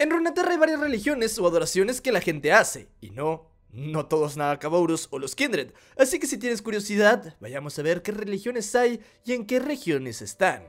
En Runeterra hay varias religiones o adoraciones que la gente hace, y no, no todos caballos o los Kindred, así que si tienes curiosidad, vayamos a ver qué religiones hay y en qué regiones están.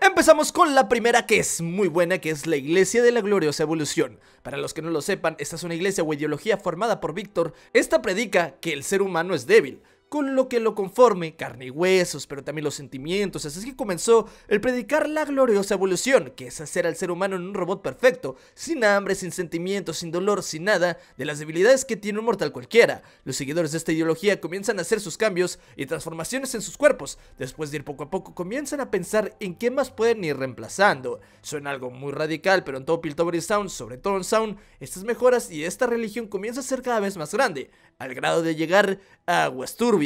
Empezamos con la primera que es muy buena, que es la Iglesia de la Gloriosa Evolución. Para los que no lo sepan, esta es una iglesia o ideología formada por Víctor. Esta predica que el ser humano es débil, con lo que lo conforme, carne y huesos, pero también los sentimientos, así es que comenzó el predicar la gloriosa evolución, que es hacer al ser humano en un robot perfecto, sin hambre, sin sentimientos, sin dolor, sin nada, de las debilidades que tiene un mortal cualquiera. Los seguidores de esta ideología comienzan a hacer sus cambios y transformaciones en sus cuerpos, después de ir poco a poco comienzan a pensar en qué más pueden ir reemplazando. Suena algo muy radical, pero en todo Piltover Sound, sobre todo en Sound, estas mejoras y esta religión comienza a ser cada vez más grande, al grado de llegar a Westur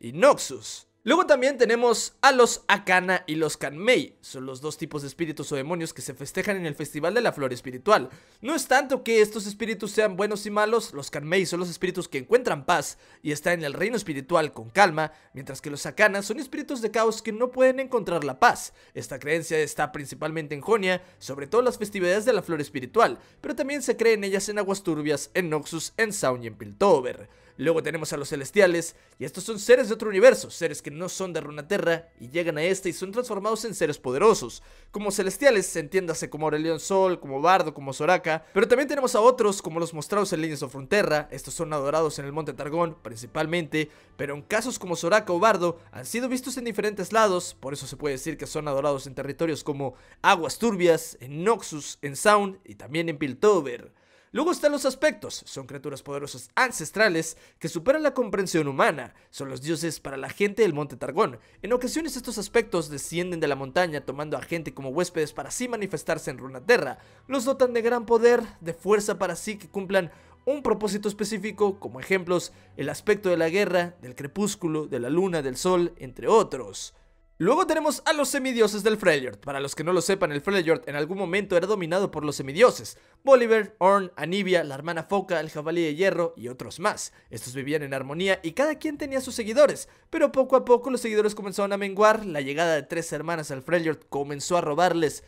y Noxus. Luego también tenemos a los Akana y los Kanmei, son los dos tipos de espíritus o demonios que se festejan en el Festival de la Flor Espiritual. No es tanto que estos espíritus sean buenos y malos, los Kanmei son los espíritus que encuentran paz y están en el reino espiritual con calma, mientras que los Akana son espíritus de caos que no pueden encontrar la paz. Esta creencia está principalmente en Jonia, sobre todo las festividades de la Flor Espiritual, pero también se cree en ellas en Aguas Turbias, en Noxus, en Saun y en Piltover. Luego tenemos a los celestiales, y estos son seres de otro universo, seres que no son de Runaterra y llegan a este y son transformados en seres poderosos. Como celestiales, entiéndase como Aurelion Sol, como Bardo, como Soraka, pero también tenemos a otros como los mostrados en Líneas of Frontera, estos son adorados en el Monte Targón principalmente, pero en casos como Soraka o Bardo han sido vistos en diferentes lados, por eso se puede decir que son adorados en territorios como Aguas Turbias, en Noxus, en Sound y también en Piltover. Luego están los aspectos, son criaturas poderosas ancestrales que superan la comprensión humana, son los dioses para la gente del monte Targón. En ocasiones estos aspectos descienden de la montaña tomando a gente como huéspedes para así manifestarse en Runaterra. Los dotan de gran poder, de fuerza para así que cumplan un propósito específico, como ejemplos el aspecto de la guerra, del crepúsculo, de la luna, del sol, entre otros. Luego tenemos a los semidioses del Freljord. Para los que no lo sepan, el Freljord en algún momento era dominado por los semidioses. Bolivar, Orn, Anivia, la hermana Foca, el jabalí de hierro y otros más. Estos vivían en armonía y cada quien tenía sus seguidores, pero poco a poco los seguidores comenzaron a menguar, la llegada de tres hermanas al Freljord comenzó a robarles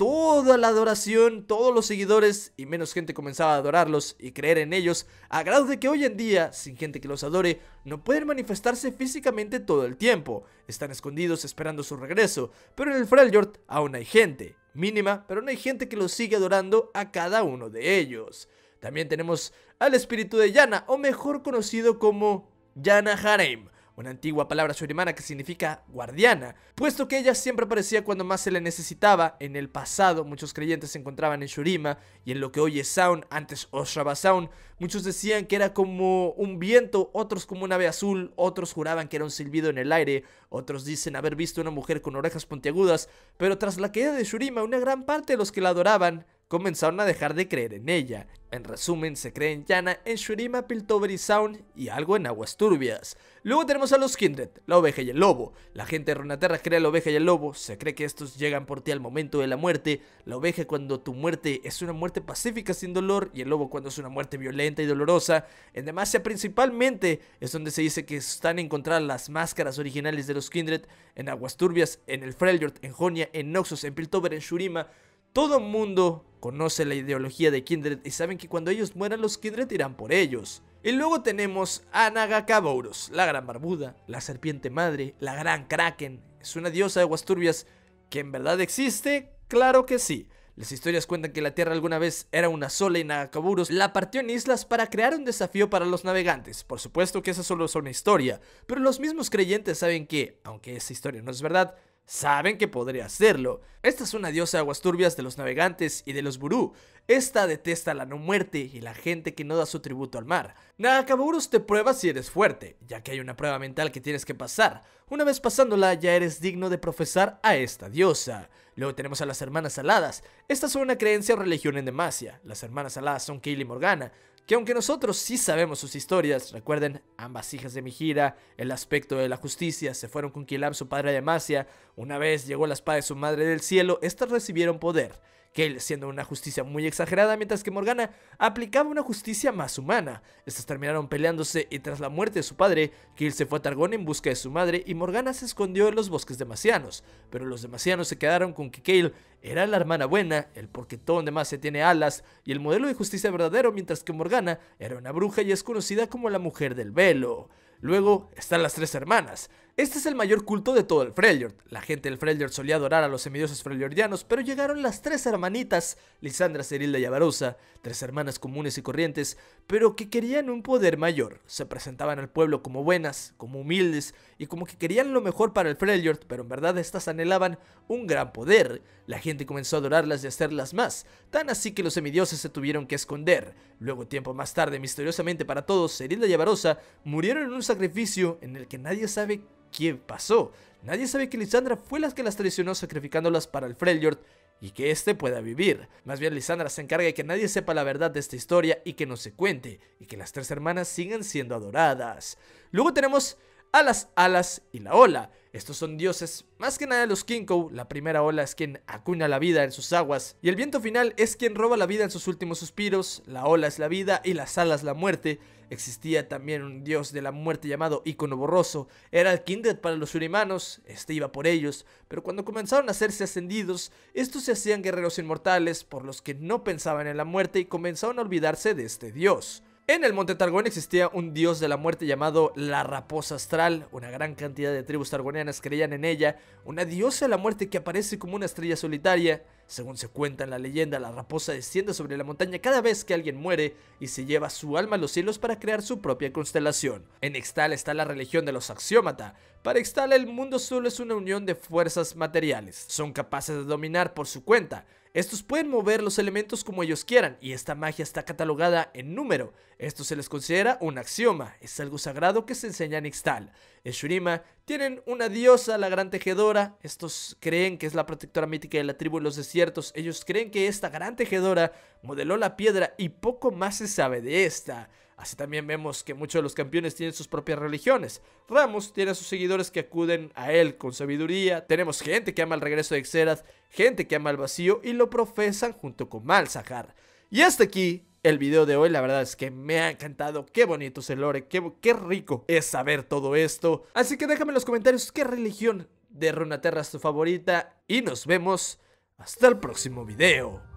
toda la adoración, todos los seguidores y menos gente comenzaba a adorarlos y creer en ellos, a grado de que hoy en día, sin gente que los adore, no pueden manifestarse físicamente todo el tiempo, están escondidos esperando su regreso, pero en el Freljord aún hay gente, mínima, pero no hay gente que los sigue adorando a cada uno de ellos. También tenemos al espíritu de Yana, o mejor conocido como Yana Harem, una antigua palabra shurimana que significa guardiana, puesto que ella siempre aparecía cuando más se le necesitaba. En el pasado, muchos creyentes se encontraban en Shurima y en lo que hoy es Sound, antes Oshaba Sound, muchos decían que era como un viento, otros como un ave azul, otros juraban que era un silbido en el aire, otros dicen haber visto una mujer con orejas puntiagudas, pero tras la caída de Shurima, una gran parte de los que la adoraban comenzaron a dejar de creer en ella. En resumen, se cree en Yana, en Shurima, Piltover y Sound y algo en aguas turbias. Luego tenemos a los Kindred, la oveja y el lobo. La gente de Runaterra cree a la oveja y el lobo, se cree que estos llegan por ti al momento de la muerte. La oveja cuando tu muerte es una muerte pacífica sin dolor y el lobo cuando es una muerte violenta y dolorosa. En Demacia principalmente es donde se dice que están encontradas las máscaras originales de los Kindred en aguas turbias, en el Freljord, en Jonia, en Noxus, en Piltover, en Shurima. Todo mundo conoce la ideología de Kindred y saben que cuando ellos mueran los Kindred irán por ellos. Y luego tenemos a Nagakabouros, la gran barbuda, la serpiente madre, la gran kraken. Es una diosa de aguas turbias que en verdad existe, claro que sí. Las historias cuentan que la Tierra alguna vez era una sola y Nagakaburos la partió en islas para crear un desafío para los navegantes. Por supuesto que esa solo es una historia, pero los mismos creyentes saben que, aunque esa historia no es verdad, saben que podría hacerlo. Esta es una diosa de aguas turbias de los navegantes y de los burú. Esta detesta la no muerte y la gente que no da su tributo al mar. Nakaburus te prueba si eres fuerte, ya que hay una prueba mental que tienes que pasar. Una vez pasándola ya eres digno de profesar a esta diosa. Luego tenemos a las hermanas aladas. Estas son una creencia o religión en Demacia. Las hermanas aladas son Kayle y Morgana, que aunque nosotros sí sabemos sus historias, recuerden, ambas hijas de Mijira, el aspecto de la justicia, se fueron con Kilam, su padre de Masia, una vez llegó la espada de su madre del cielo, estas recibieron poder. Kale siendo una justicia muy exagerada, mientras que Morgana aplicaba una justicia más humana. Estas terminaron peleándose y tras la muerte de su padre, Kale se fue a Targón en busca de su madre y Morgana se escondió en los bosques demasianos, pero los demasianos se quedaron con que Kale era la hermana buena, el porquetón de se tiene alas y el modelo de justicia verdadero, mientras que Morgana era una bruja y es conocida como la mujer del velo. Luego están las tres hermanas, este es el mayor culto de todo el Freljord. La gente del Freljord solía adorar a los semidioses freljordianos, pero llegaron las tres hermanitas, Lisandra, Cerilda y Avarosa, tres hermanas comunes y corrientes, pero que querían un poder mayor. Se presentaban al pueblo como buenas, como humildes, y como que querían lo mejor para el Freljord, pero en verdad estas anhelaban un gran poder. La gente comenzó a adorarlas y hacerlas más, tan así que los semidioses se tuvieron que esconder. Luego, tiempo más tarde, misteriosamente para todos, Cerilda y Avarosa murieron en un sacrificio en el que nadie sabe qué pasó. Nadie sabe que Lisandra fue la que las traicionó sacrificándolas para el Freljord y que éste pueda vivir. Más bien Lisandra se encarga de que nadie sepa la verdad de esta historia y que no se cuente, y que las tres hermanas sigan siendo adoradas. Luego tenemos Alas, alas y la ola. Estos son dioses, más que nada los Kinkou, la primera ola es quien acuña la vida en sus aguas, y el viento final es quien roba la vida en sus últimos suspiros, la ola es la vida y las alas la muerte. Existía también un dios de la muerte llamado Icono Borroso, era el Kindred para los surimanos, este iba por ellos, pero cuando comenzaron a hacerse ascendidos, estos se hacían guerreros inmortales por los que no pensaban en la muerte y comenzaron a olvidarse de este dios. En el monte Targón existía un dios de la muerte llamado la Raposa Astral. Una gran cantidad de tribus targonianas creían en ella, una diosa de la muerte que aparece como una estrella solitaria. Según se cuenta en la leyenda, la raposa desciende sobre la montaña cada vez que alguien muere y se lleva su alma a los cielos para crear su propia constelación. En Ixtal está la religión de los axiómata. Para Ixtal el mundo solo es una unión de fuerzas materiales. Son capaces de dominar por su cuenta, estos pueden mover los elementos como ellos quieran y esta magia está catalogada en número. Esto se les considera un axioma, es algo sagrado que se enseña en Ixtal. En Shurima tienen una diosa, la gran tejedora, estos creen que es la protectora mítica de la tribu en los desiertos, ellos creen que esta gran tejedora modeló la piedra y poco más se sabe de esta. Así también vemos que muchos de los campeones tienen sus propias religiones. Ramos tiene a sus seguidores que acuden a él con sabiduría. Tenemos gente que ama el regreso de Xerath, gente que ama el vacío y lo profesan junto con Malzahar. Y hasta aquí el video de hoy. La verdad es que me ha encantado. Qué bonito es el lore, qué, qué rico es saber todo esto. Así que déjame en los comentarios qué religión de Runaterra es tu favorita. Y nos vemos hasta el próximo video.